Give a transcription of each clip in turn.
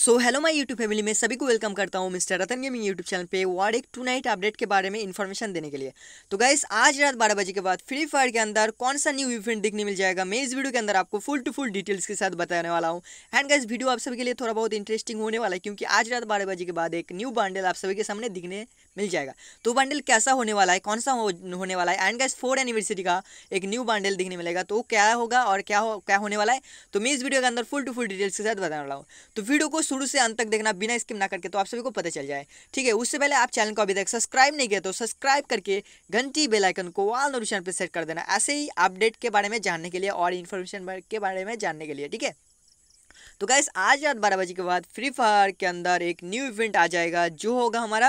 so hello my YouTube family में सभी को वेलकम करता हूँ mister Ratan gaming YouTube channel पे वार्ड एक टू नाइट अपडेट के बारे में इन्फॉर्मेशन देने के लिए तो गाइस आज रात बारह बजे के बाद फ्री फायर के अंदर कौन सा न्यू इवेंट देखने मिल जाएगा मैं इस वीडियो के अंदर आपको फुल टू फुल डिटेल्स के साथ बताने वाला हूँ एंड गाइस वीडियो आप सभी के लिए थोड़ा बहुत इंटरेस्टिंग होने वाला है क्योंकि आज रात बारह बजे के बाद एक न्यू बांडल आप सभी के सामने दिखने मिल जाएगा तो बंडल कैसा होने वाला है कौन सा हो, होने वाला है एंड गैस फोर्थ एनिवर्सिटी का एक न्यू बंडल दिखने मिलेगा तो क्या होगा और क्या हो क्या होने वाला है तो मैं इस वीडियो के अंदर फुल टू फुल डिटेल्स के साथ बताने वाला हूँ तो वीडियो को शुरू से अंत तक देखना बिना स्किप ना करके तो आप सभी को पता चल जाए ठीक है उससे पहले आप चैनल को अभी तक सब्सक्राइब नहीं किया तो सब्सक्राइब करके घंटी बेलाइकन को वाल नोटिफिकेशन पर सेट कर देना ऐसे ही अपडेट के बारे में जानने के लिए और इन्फॉर्मेशन के बारे में जानने के लिए ठीक है तो गैस आज रात बारह बजे के बाद फ्री फायर के अंदर एक न्यू इवेंट आ जाएगा जो होगा हमारा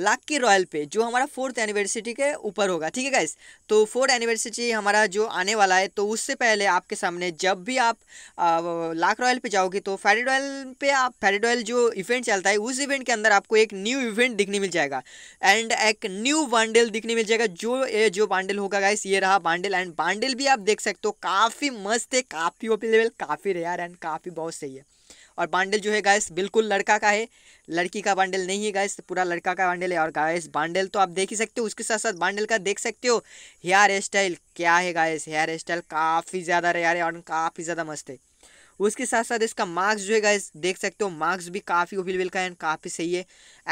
लाख की रॉयल पे जो हमारा फोर्थ एनिवर्सिटी के ऊपर होगा ठीक है गाइस तो फोर्थ एनिवर्सिटी हमारा जो आने वाला है तो उससे पहले आपके सामने जब भी आप लाख रॉयल पे जाओगे तो फेरिड रॉयल पे आप फेरिड रॉयल जो इवेंट चलता है उस इवेंट के अंदर आपको एक न्यू इवेंट दिखने मिल जाएगा एंड एक न्यू बांडल दिखने मिल जाएगा जो ये जो बांडल होगा गाइस ये रहा बांडल एंड बांडल भी आप देख सकते हो काफ़ी मस्त है काफ़ी ओपेलेबल काफ़ी रेयर एंड काफ़ी बहुत सही है और बांडल जो है गायस बिल्कुल लड़का का है लड़की का बांडल नहीं है गायस पूरा लड़का का बांडल है और गायस बांडल तो आप देख ही सकते हो उसके साथ साथ बांडल का देख सकते हो हेयर स्टाइल क्या है गायस हेयर स्टाइल काफ़ी ज़्यादा रेयर है और काफ़ी ज़्यादा मस्त है उसके साथ साथ इसका मार्क्स जो है गायस देख सकते हो मार्क्स भी काफ़ी अवेलेबल का है एंड काफ़ी सही है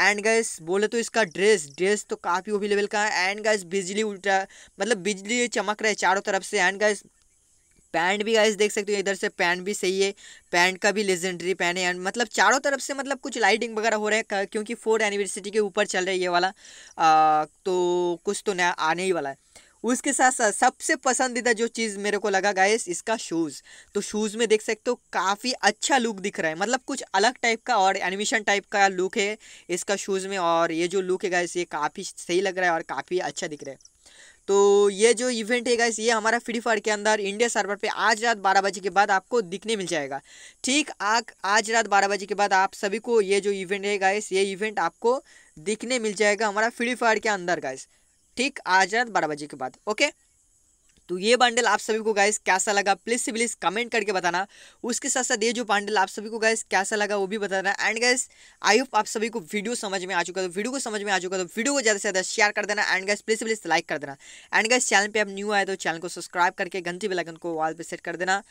एंड गायस बोले तो इसका ड्रेस ड्रेस तो काफ़ी अवेलेबल का है एंड गायस बिजली उल्टा मतलब बिजली चमक रहा है चारों तरफ से एंड गायस पैंट भी गाइस देख सकते हो इधर से पैंट भी सही है पैंट का भी लेजेंडरी पैन है एंड मतलब चारों तरफ से मतलब कुछ लाइटिंग वगैरह हो रहे हैं क्योंकि फोर्थ एनिवर्सिटी के ऊपर चल रहा है ये वाला आ, तो कुछ तो नया आने ही वाला है उसके साथ साथ सबसे पसंदीदा जो चीज़ मेरे को लगा गाइस इसका शूज़ तो शूज़ में देख सकते हो काफ़ी अच्छा लुक दिख रहा है मतलब कुछ अलग टाइप का और एनिमेशन टाइप का लुक है इसका शूज़ में और ये जो लुक है गाइस ये काफ़ी सही लग रहा है और काफ़ी अच्छा दिख रहा है तो ये जो इवेंट है गाइस ये हमारा फ्री फायर के अंदर इंडिया सर्वर पे आज रात बारह बजे के बाद आपको दिखने मिल जाएगा ठीक आग आज रात बारह बजे के बाद आप सभी को ये जो इवेंट है गाइस ये इवेंट आपको दिखने मिल जाएगा हमारा फ्री फायर के अंदर गाइस ठीक आज रात बारह बजे के बाद ओके तो ये बंडल आप सभी को गाइस कैसा लगा प्लीज़ से प्लीज़ कमेंट करके बताना उसके साथ साथ ये जो बंडल आप सभी को गाइस कैसा लगा वो भी बताना एंड गाइस आई होप आप सभी को वीडियो समझ में आ चुका तो वीडियो को समझ में आ चुका तो वीडियो को ज़्यादा से ज़्यादा शेयर कर देना and guys please please like कर देना एंड गाइस चैनल पर आप न्यू आए तो चैनल को सब्सक्राइब करके घंटी बेलाइकन को वॉल पर सेट कर देना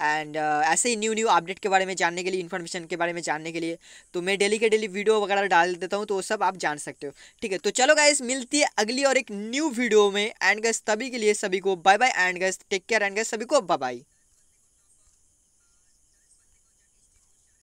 एंड uh, ऐसे ही न्यू न्यू अपडेट के बारे में जानने के लिए इन्फॉर्मेशन के बारे में जानने के लिए तो मैं डेली के डेली वीडियो वगैरह डाल देता हूँ तो वो सब आप जान सकते हो ठीक है तो चलो गाइस मिलती है अगली और एक न्यू वीडियो में एंड गैस तभी के लिए सभी को bye bye and guys take care and guys सभी को बाय बाय